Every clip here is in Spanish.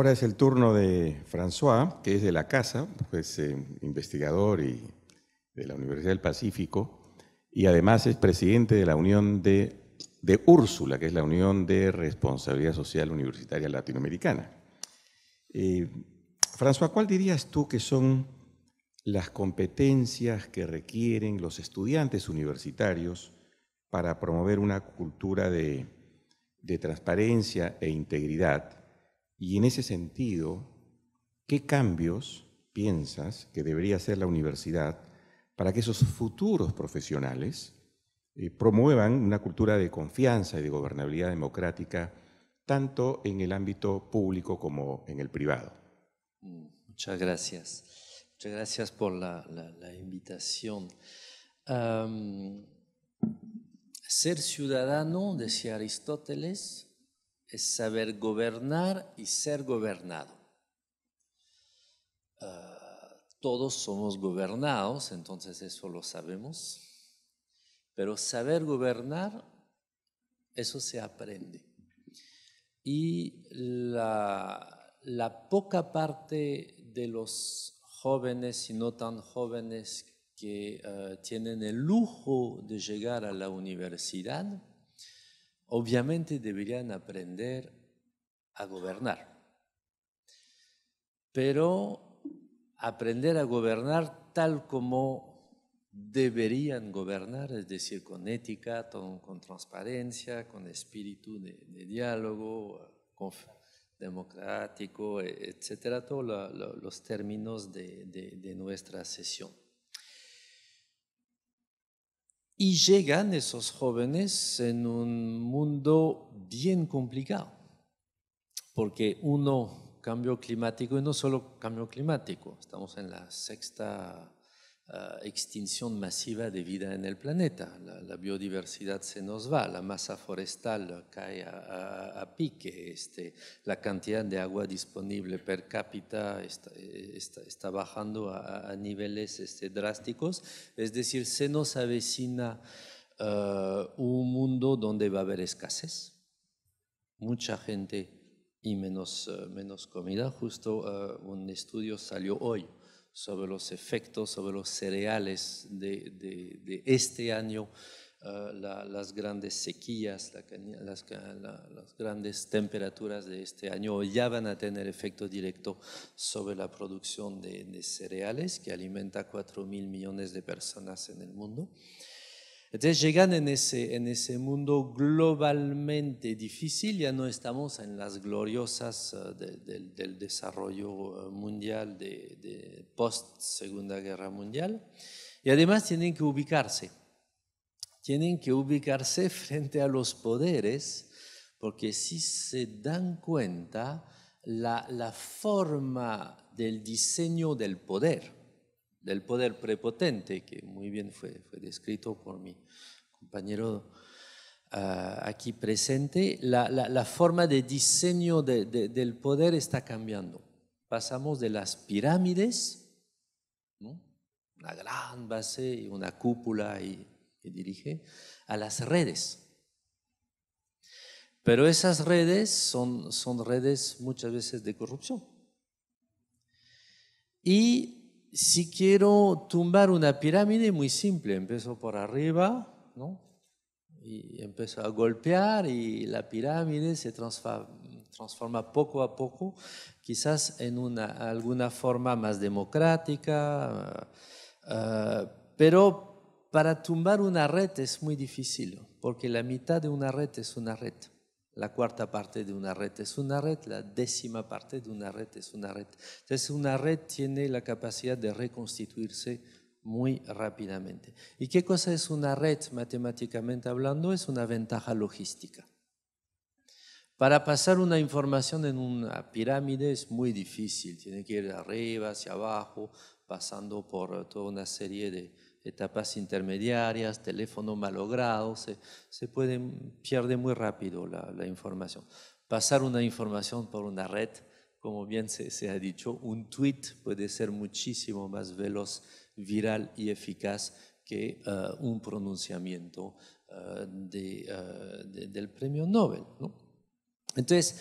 Ahora es el turno de François, que es de la casa, es pues, eh, investigador y de la Universidad del Pacífico, y además es presidente de la Unión de, Úrsula, que es la Unión de Responsabilidad Social Universitaria Latinoamericana. Eh, François, ¿cuál dirías tú que son las competencias que requieren los estudiantes universitarios para promover una cultura de transparencia e integridad? Y en ese sentido, ¿qué cambios piensas que debería hacer la universidad para que esos futuros profesionales eh, promuevan una cultura de confianza y de gobernabilidad democrática tanto en el ámbito público como en el privado? Mm, muchas gracias. Muchas gracias por la, invitación. ser ciudadano, decía Aristóteles, es saber gobernar y ser gobernado. Ah, todos somos gobernados, entonces eso lo sabemos, pero saber gobernar, eso se aprende. Y la, poca parte de los jóvenes y no tan jóvenes que ah, tienen el lujo de llegar a la universidad, obviamente deberían aprender a gobernar. Pero aprender a gobernar tal como deberían gobernar, es decir, con ética, con, transparencia, con espíritu de, diálogo democrático, e, etcétera, todos los términos de nuestra sesión. Y llegan esos jóvenes en un mundo bien complicado, porque uno, cambio climático, y no solo cambio climático, estamos en la sexta eh, extinción masiva de vida en el planeta. La, biodiversidad se nos va, la masa forestal cae a, pique, este, la cantidad de agua disponible per cápita está, bajando a, niveles este, drásticos. Es decir, se nos avecina eh, un mundo donde va a haber escasez, mucha gente y menos eh, comida. Justo un estudio salió hoy sobre los efectos, sobre los cereales de, este año, ah, las grandes sequías, las, grandes temperaturas de este año ya van a tener efecto directo sobre la producción de, cereales que alimenta 4 mil millones de personas en el mundo. Entonces llegan en ese, en ese mundo globalmente difícil, ya no estamos en las gloriosas eh, del desarrollo eh, mundial de, de post-Segunda Guerra Mundial, y además tienen que ubicarse, tienen que ubicarse frente a los poderes, porque si se dan cuenta, la forma del diseño del poder, del poder prepotente, que muy bien fue, fue descrito por mi compañero ah, aquí presente, la, forma de diseño del poder está cambiando. Pasamos de las pirámides, una gran base y una cúpula y, que dirige, a las redes. Pero esas redes son, son redes muchas veces de corrupción. Y si quiero tumbar una pirámide, muy simple, empiezo por arriba, Y empiezo a golpear y la pirámide se transforma, poco a poco, quizás en alguna forma más democrática, eh, pero para tumbar una red es muy difícil, porque la mitad de una red es una red. La cuarta parte de una red es una red, la décima parte de una red es una red. Entonces una red tiene la capacidad de reconstituirse muy rápidamente. ¿Y qué cosa es una red matemáticamente hablando? Es una ventaja logística. Para pasar una información en una pirámide es muy difícil, tiene que ir de arriba hacia abajo, pasando por toda una serie de, etapas intermediarias, teléfono malogrado, se, se puede, pierde muy rápido la, información. Pasar una información por una red, como bien se, ha dicho, un tweet puede ser muchísimo más veloz, viral y eficaz que eh, un pronunciamiento eh, eh, del premio Nobel. Entonces,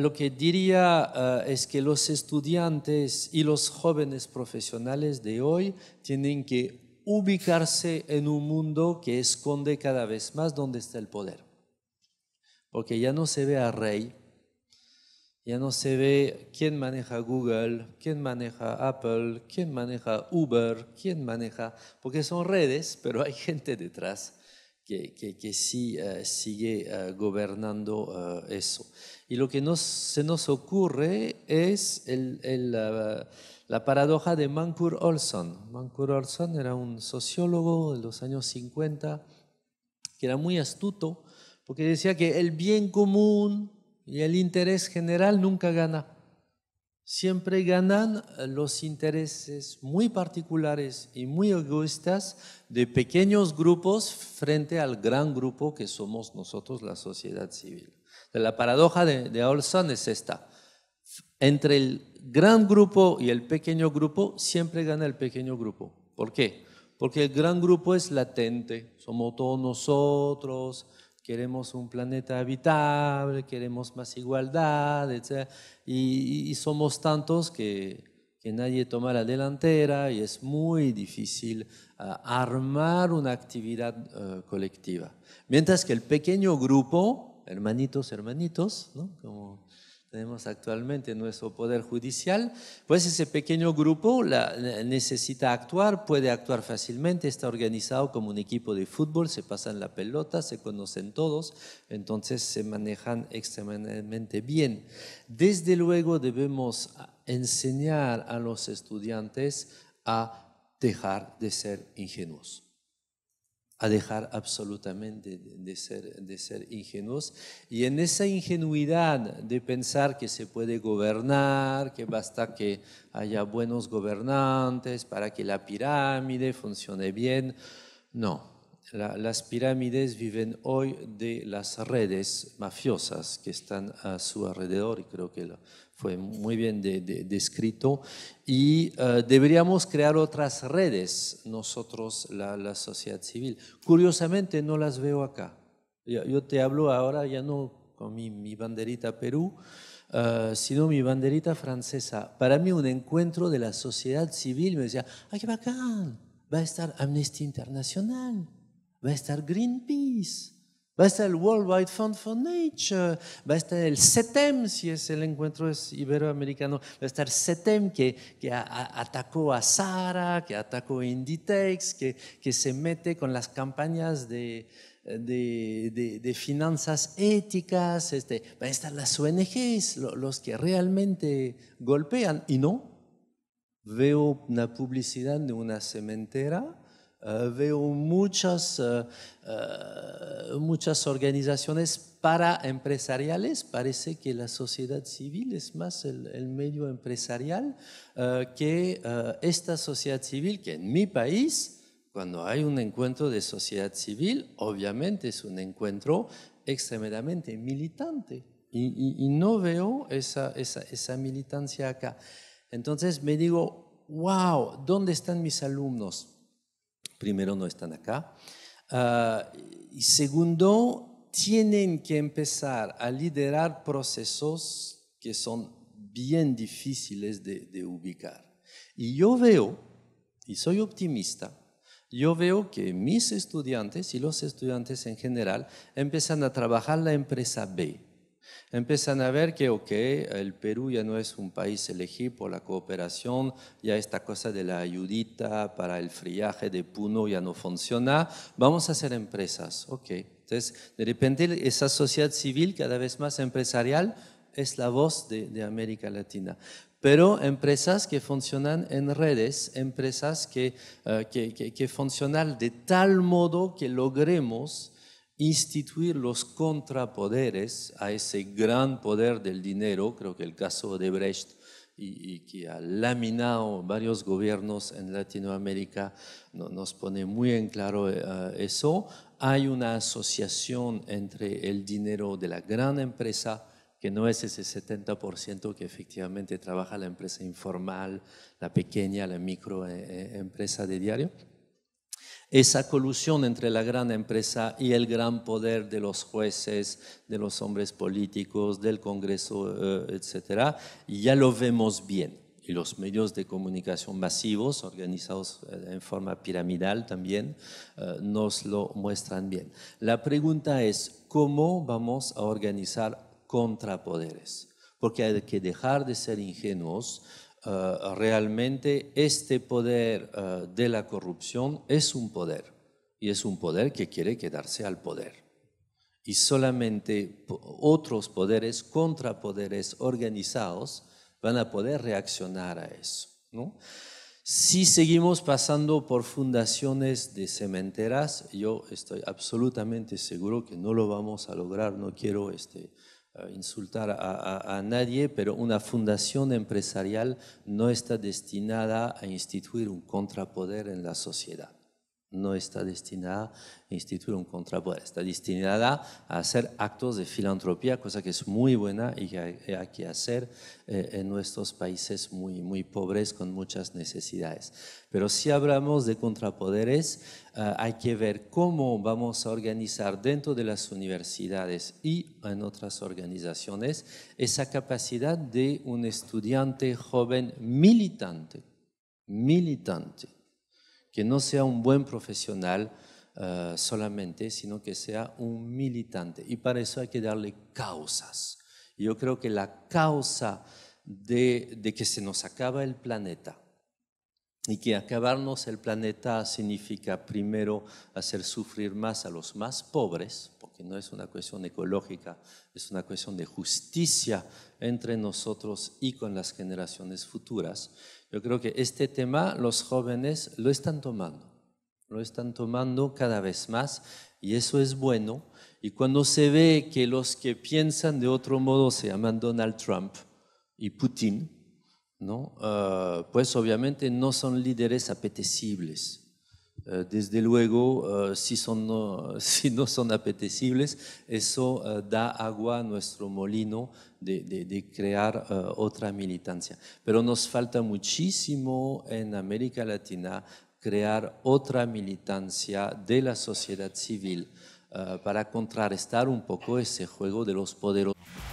lo que diría es que los estudiantes y los jóvenes profesionales de hoy tienen que ubicarse en un mundo que esconde cada vez más dónde está el poder. Porque ya no se ve a rey, ya no se ve quién maneja Google, quién maneja Apple, quién maneja Uber, quién maneja, porque son redes, pero hay gente detrás que, que, sí eh, sigue eh, gobernando eh, eso. Y lo que nos, se nos ocurre es la paradoja de Mankur Olson. Mancur Olson era un sociólogo de los años 50 que era muy astuto porque decía que el bien común y el interés general nunca gana siempre ganan eh, los intereses muy particulares y muy egoístas de pequeños grupos frente al gran grupo que somos nosotros, la sociedad civil. La paradoja de, de Olson es esta. Entre el gran grupo y el pequeño grupo, siempre gana el pequeño grupo. ¿Por qué? Porque el gran grupo es latente, somos todos nosotros, queremos un planeta habitable, queremos más igualdad, etc. Y, somos tantos que, nadie toma la delantera y es muy difícil ah, armar una actividad ah, colectiva. Mientras que el pequeño grupo, hermanitos, hermanitos, ¿no? como tenemos actualmente nuestro poder judicial, pues ese pequeño grupo la, necesita actuar, puede actuar fácilmente, está organizado como un equipo de fútbol, se pasan la pelota, se conocen todos, entonces se manejan extremadamente bien. Desde luego debemos enseñar a los estudiantes a dejar de ser ingenuos a dejar absolutamente de ser, de ser ingenuos. Y en esa ingenuidad de pensar que se puede gobernar, que basta que haya buenos gobernantes para que la pirámide funcione bien, no. las pirámides viven hoy de las redes mafiosas que están a su alrededor y creo que fue muy bien descrito. Y eh, deberíamos crear otras redes, nosotros, la, sociedad civil. Curiosamente, no las veo acá. Yo, te hablo ahora ya no con mi, banderita Perú, eh, sino mi banderita francesa. Para mí, un encuentro de la sociedad civil me decía, ¡ay, qué bacán! Va a estar Amnistía Internacional, va a estar Greenpeace Va a estar el World Wide Fund for Nature, va a estar el CETEM, si es el encuentro iberoamericano, va a estar CETEM que, que atacó a Sara, que atacó a Inditex, que, se mete con las campañas de, de, de, finanzas éticas, este, estar las ONGs, los que realmente golpean, y no, veo una publicidad de una cementera eh, veo muchas, eh, eh, muchas organizaciones para empresariales. Parece que la sociedad civil es más el, medio empresarial que esta sociedad civil que en mi país, cuando hay un encuentro de sociedad civil, obviamente es un encuentro extremadamente militante. Y, no veo esa militancia acá. Entonces me digo, wow, ¿dónde están mis alumnos? primero no están acá. Ah, y segundo, tienen que empezar a liderar procesos que son bien difíciles de, de ubicar. Y yo veo, y soy optimista, yo veo que mis estudiantes y los estudiantes en general empiezan a trabajar la empresa B Empiezan a ver que, ok, el Perú ya no es un país elegido por la cooperación, ya esta cosa de la ayudita para el friaje de Puno ya no funciona, vamos a hacer empresas, ok. Entonces, de repente esa sociedad civil cada vez más empresarial es la voz de, América Latina pero empresas que funcionan en redes, empresas que, eh, que funcionan de tal modo que logremos instituir los contrapoderes a ese gran poder del dinero, creo que el caso de Brecht, y, que ha laminado varios gobiernos en Latinoamérica, nos pone muy en claro eh, eso. Hay una asociación entre el dinero de la gran empresa, que no es ese 70% que efectivamente trabaja la empresa informal, la pequeña, la microempresa de diario, esa colusión entre la gran empresa y el gran poder de los jueces, de los hombres políticos, del Congreso, eh, etc., ya lo vemos bien. Y los medios de comunicación masivos, organizados eh, en forma piramidal también, eh, nos lo muestran bien. La pregunta es, ¿cómo vamos a organizar contrapoderes? Porque hay que dejar de ser ingenuos eh, realmente este poder eh, de la corrupción es un poder y es un poder que quiere quedarse al poder. Y solamente otros poderes, contrapoderes organizados van a poder reaccionar a eso. Si seguimos pasando por fundaciones de cementeras, yo estoy absolutamente seguro que no lo vamos a lograr, no quiero este, eh, insultar a, nadie, pero una fundación empresarial no está destinada a instituir un contrapoder en la sociedad no está destinada a instituir un contrapoder, está destinada a hacer actos de filantropía, cosa que es muy buena y que hay, que hacer eh, en nuestros países muy, muy pobres con muchas necesidades. Pero si hablamos de contrapoderes, ah, hay que ver cómo vamos a organizar dentro de las universidades y en otras organizaciones esa capacidad de un estudiante joven militante, militante que no sea un buen profesional eh, solamente, sino que sea un militante. Y para eso hay que darle causas. Yo creo que la causa de que se nos acaba el planeta, ni que acabarnos el planeta significa primero hacer sufrir más a los más pobres, porque no es una cuestión ecológica, es una cuestión de justicia entre nosotros y con las generaciones futuras. Yo creo que este tema los jóvenes lo están tomando, lo están tomando cada vez más y eso es bueno. Y cuando se ve que los que piensan de otro modo se llaman Donald Trump y Putin, Ah, pues obviamente no son líderes apetecibles. Ah, desde luego, ah, si, no, son apetecibles, eso da agua a nuestro molino de, de crear otra militancia. Pero nos falta muchísimo en América Latina crear otra militancia de la sociedad civil para contrarrestar un poco ese juego de los poderosos.